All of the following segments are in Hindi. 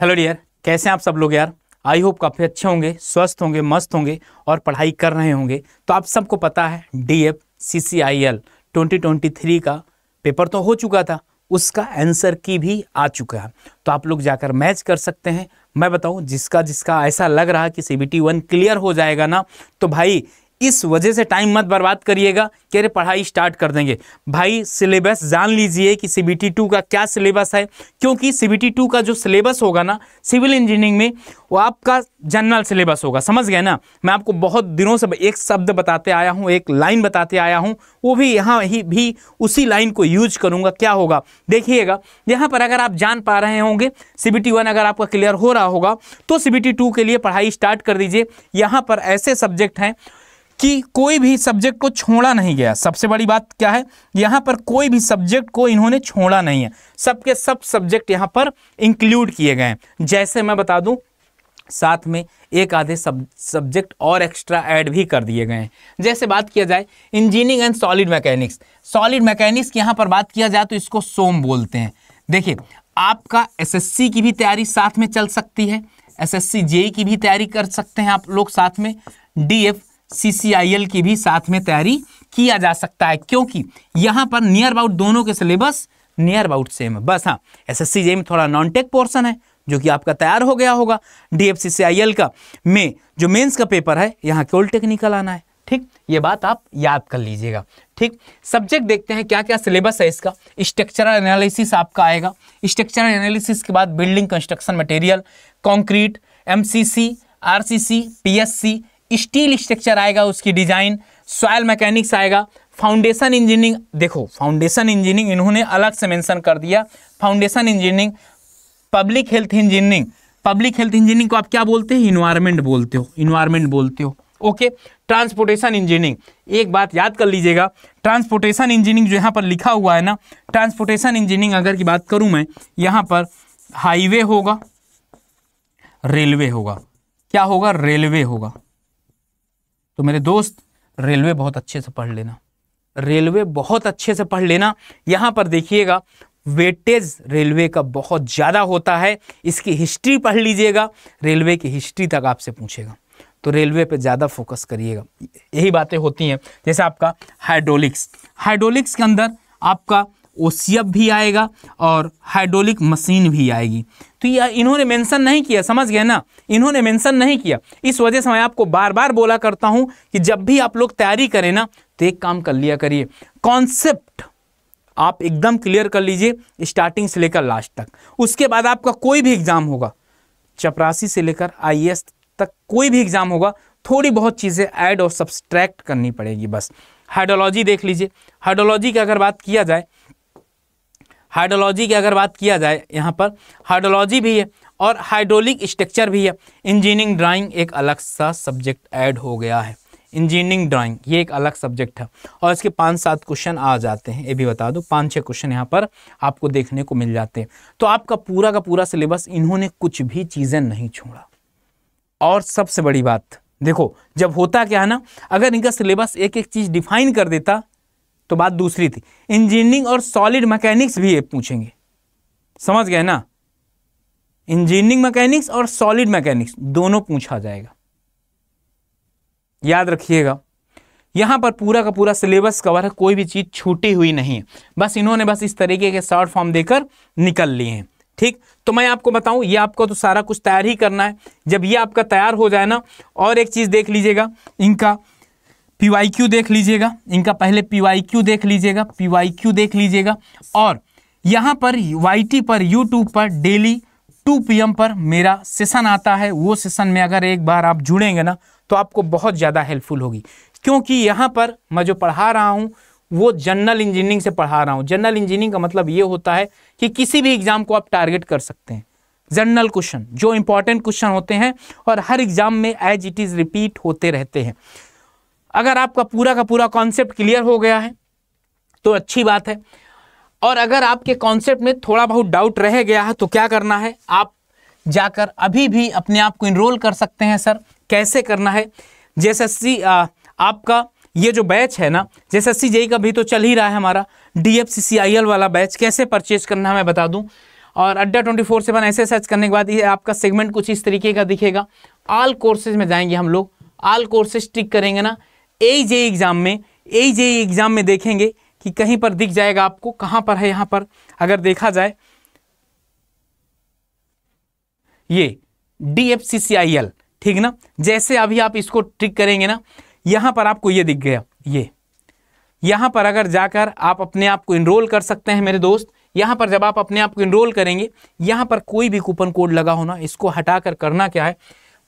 हेलो डियर कैसे हैं आप सब लोग यार आई होप काफ़ी अच्छे होंगे स्वस्थ होंगे मस्त होंगे और पढ़ाई कर रहे होंगे तो आप सबको पता है D F C C I L twenty twenty three का पेपर तो हो चुका था उसका आंसर की भी आ चुका है तो आप लोग जाकर मैच कर सकते हैं मैं बताऊं जिसका जिसका ऐसा लग रहा कि C B T one clear हो जाएगा ना तो भाई इस वजह से टाइम मत बर्बाद करिएगा कि अरे पढ़ाई स्टार्ट कर देंगे भाई सिलेबस जान लीजिए कि सी बी टी टू का क्या सिलेबस है क्योंकि सी बी टी टू का जो सिलेबस होगा ना सिविल इंजीनियरिंग में वो आपका जनरल सिलेबस होगा समझ गए ना मैं आपको बहुत दिनों से एक शब्द बताते आया हूँ एक लाइन बताते आया हूँ वो भी यहाँ ही भी उसी लाइन को यूज करूँगा क्या होगा देखिएगा यहाँ पर अगर आप जान पा रहे होंगे सी बी टी वन अगर आपका क्लियर हो रहा होगा तो सी बी टी टू के लिए पढ़ाई स्टार्ट कर दीजिए यहाँ पर ऐसे सब्जेक्ट हैं कि कोई भी सब्जेक्ट को छोड़ा नहीं गया सबसे बड़ी बात क्या है यहाँ पर कोई भी सब्जेक्ट को इन्होंने छोड़ा नहीं है सबके सब सब्जेक्ट यहाँ पर इंक्लूड किए गए हैं जैसे मैं बता दूँ साथ में एक आधे सब सब्जेक्ट और एक्स्ट्रा ऐड भी कर दिए गए हैं जैसे बात किया जाए engineering and solid mechanics solid mechanics की यहाँ पर बात किया जाए तो इसको सोम बोलते हैं देखिए आपका एसएससी की भी तैयारी साथ में चल सकती है एसएससी जेई की भी तैयारी कर सकते हैं आप लोग साथ में डीएफ सीसीआईएल की भी साथ में तैयारी किया जा सकता है क्योंकि यहाँ पर नियर अबाउट दोनों के सिलेबस नियर अबाउट सेम है बस हाँ एस एस सी में थोड़ा नॉन टेक पोर्सन है जो कि आपका तैयार हो गया होगा डीएफसीसीआईएल का में जो मेंस का पेपर है यहाँ केवल टेक्निकल आना है ठीक ये बात आप याद कर लीजिएगा ठीक सब्जेक्ट देखते हैं क्या क्या सिलेबस है इसका स्ट्रक्चरल एनालिसिस आपका आएगा स्ट्रक्चरल एनालिसिस के बाद building construction material concrete MCC RCC PSC steel structure आएगा उसकी डिजाइन सॉयल मैकेनिक्स आएगा फाउंडेशन इंजीनियरिंग देखो फाउंडेशन इंजीनियरिंग इन्होंने अलग से मेंशन कर दिया foundation engineering public health engineering public health engineering को आप क्या बोलते हैं इन्वायरमेंट बोलते हो इन्वायरमेंट बोलते हो ओके ट्रांसपोर्टेशन इंजीनियरिंग एक बात याद कर लीजिएगा ट्रांसपोर्टेशन इंजीनियरिंग जो यहाँ पर लिखा हुआ है ना ट्रांसपोर्टेशन इंजीनियरिंग अगर की बात करूँ मैं यहाँ पर हाईवे होगा रेलवे होगा क्या होगा रेलवे होगा तो मेरे दोस्त रेलवे बहुत अच्छे से पढ़ लेना रेलवे बहुत अच्छे से पढ़ लेना यहाँ पर देखिएगा वेटेज रेलवे का बहुत ज़्यादा होता है इसकी हिस्ट्री पढ़ लीजिएगा रेलवे की हिस्ट्री तक आपसे पूछेगा तो रेलवे पे ज़्यादा फोकस करिएगा यही बातें होती हैं जैसे आपका हाइड्रोलिक्स हाइड्रोलिक्स के अंदर आपका ओसीएफ भी आएगा और हाइड्रोलिक मशीन भी आएगी तो यह इन्होंने मेंशन नहीं किया समझ गए ना इन्होंने मेंशन नहीं किया इस वजह से मैं आपको बार बार बोला करता हूं कि जब भी आप लोग तैयारी करें ना तो एक काम कर लिया करिए कॉन्सेप्ट आप एकदम क्लियर कर लीजिए स्टार्टिंग से लेकर लास्ट तक उसके बाद आपका कोई भी एग्ज़ाम होगा चपरासी से लेकर आई तक कोई भी एग्ज़ाम होगा थोड़ी बहुत चीज़ें ऐड और सब्सट्रैक्ट करनी पड़ेगी बस हाइडोलॉजी देख लीजिए हाइडोलॉजी की अगर बात किया जाए हाइड्रोलॉजी की अगर बात किया जाए यहाँ पर हाइड्रोलॉजी भी है और हाइड्रोलिक स्ट्रक्चर भी है इंजीनियरिंग ड्राइंग एक अलग सा सब्जेक्ट ऐड हो गया है इंजीनियरिंग ड्राइंग ये एक अलग सब्जेक्ट है और इसके पाँच सात क्वेश्चन आ जाते हैं ये भी बता दो पाँच छः क्वेश्चन यहाँ पर आपको देखने को मिल जाते हैं तो आपका पूरा का पूरा सिलेबस इन्होंने कुछ भी चीज़ें नहीं छोड़ा और सबसे बड़ी बात देखो जब होता क्या है ना अगर इनका सिलेबस एक एक चीज़ डिफाइन कर देता तो बात दूसरी थी इंजीनियरिंग और सॉलिड मैकेनिक्स भी ये पूछेंगे समझ गए ना इंजीनियरिंग मैकेनिक्स और सॉलिड मैकेनिक्स दोनों पूछा जाएगा याद रखिएगा यहां पर पूरा का पूरा सिलेबस कवर है कोई भी चीज़ छूटी हुई नहीं है बस इन्होंने बस इस तरीके के शॉर्ट फॉर्म देकर निकल लिए हैं ठीक तो मैं आपको बताऊं ये आपको तो सारा कुछ तैयार ही करना है जब ये आपका तैयार हो जाए ना और एक चीज़ देख लीजिएगा इनका पी देख लीजिएगा इनका पहले पी देख लीजिएगा पी देख लीजिएगा और यहाँ पर वाई पर यूट्यूब पर डेली 2 पीएम पर मेरा सेशन आता है वो सेशन में अगर एक बार आप जुड़ेंगे ना तो आपको बहुत ज़्यादा हेल्पफुल होगी क्योंकि यहाँ पर मैं जो पढ़ा रहा हूँ वो जनरल इंजीनियरिंग से पढ़ा रहा हूँ जनरल इंजीनियरिंग का मतलब ये होता है कि किसी भी एग्ज़ाम को आप टारगेट कर सकते हैं जनरल क्वेश्चन जो इंपॉर्टेंट क्वेश्चन होते हैं और हर एग्ज़ाम में एज इट इज़ रिपीट होते रहते हैं अगर आपका पूरा का पूरा कॉन्सेप्ट क्लियर हो गया है तो अच्छी बात है और अगर आपके कॉन्सेप्ट में थोड़ा बहुत डाउट रह गया है तो क्या करना है आप जाकर अभी भी अपने आप को इनरोल कर सकते हैं सर कैसे करना है सी आपका ये जो बैच है ना सी जेई का भी तो चल ही रहा है हमारा D F C C I L वाला बैच कैसे परचेज करना है मैं बता दूं और अड्डा ट्वेंटी फोर सेवन ऐसे सर्च करने के बाद ये आपका सेगमेंट कुछ इस तरीके का दिखेगा आल कोर्सेज में जाएंगे हम लोग आल कोर्सेज टिक करेंगे ना ए जे एग्ज़ाम में ए जे एग्ज़ाम में देखेंगे कि कहीं पर दिख जाएगा आपको कहां पर है यहां पर अगर देखा जाए ये D F C C I L ठीक ना जैसे अभी आप इसको ट्रिक करेंगे ना यहां पर आपको ये दिख गया ये यहां पर अगर जाकर आप अपने आप को इनरोल कर सकते हैं मेरे दोस्त यहां पर जब आप अपने आप को इनरोल करेंगे यहां पर कोई भी कूपन कोड लगा होना इसको हटाकर करना क्या है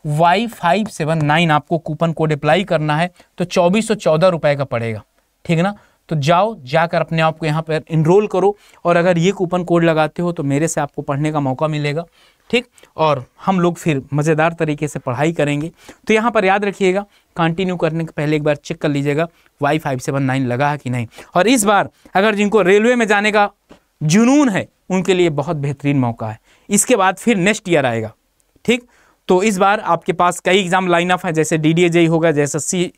वाई फाइव सेवन नाइन आपको कूपन कोड अप्लाई करना है तो चौबीस सौ चौदह रुपये का पड़ेगा ठीक है ना तो जाओ जाकर अपने आप को यहाँ पर इनरोल करो और अगर ये कूपन कोड लगाते हो तो मेरे से आपको पढ़ने का मौका मिलेगा ठीक और हम लोग फिर मज़ेदार तरीके से पढ़ाई करेंगे तो यहाँ पर याद रखिएगा कंटिन्यू करने के पहले एक बार चेक कर लीजिएगा वाई फाइव सेवन नाइन लगा है कि नहीं और इस बार अगर जिनको रेलवे में जाने का जुनून है उनके लिए बहुत बेहतरीन मौका है इसके बाद फिर नेक्स्ट ईयर आएगा ठीक तो इस बार आपके पास कई एग्ज़ाम लाइन अप है जैसे डी डी ए होगा जैसे सी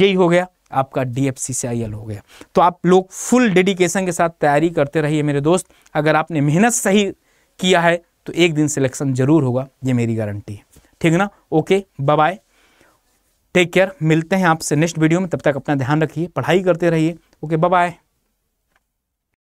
जेई हो गया आपका डी एफ सी हो गया तो आप लोग फुल डेडिकेशन के साथ तैयारी करते रहिए मेरे दोस्त अगर आपने मेहनत सही किया है तो एक दिन सिलेक्शन जरूर होगा ये मेरी गारंटी है ठीक ना ओके बाय टेक केयर मिलते हैं आपसे नेक्स्ट वीडियो में तब तक अपना ध्यान रखिए पढ़ाई करते रहिए ओके बाय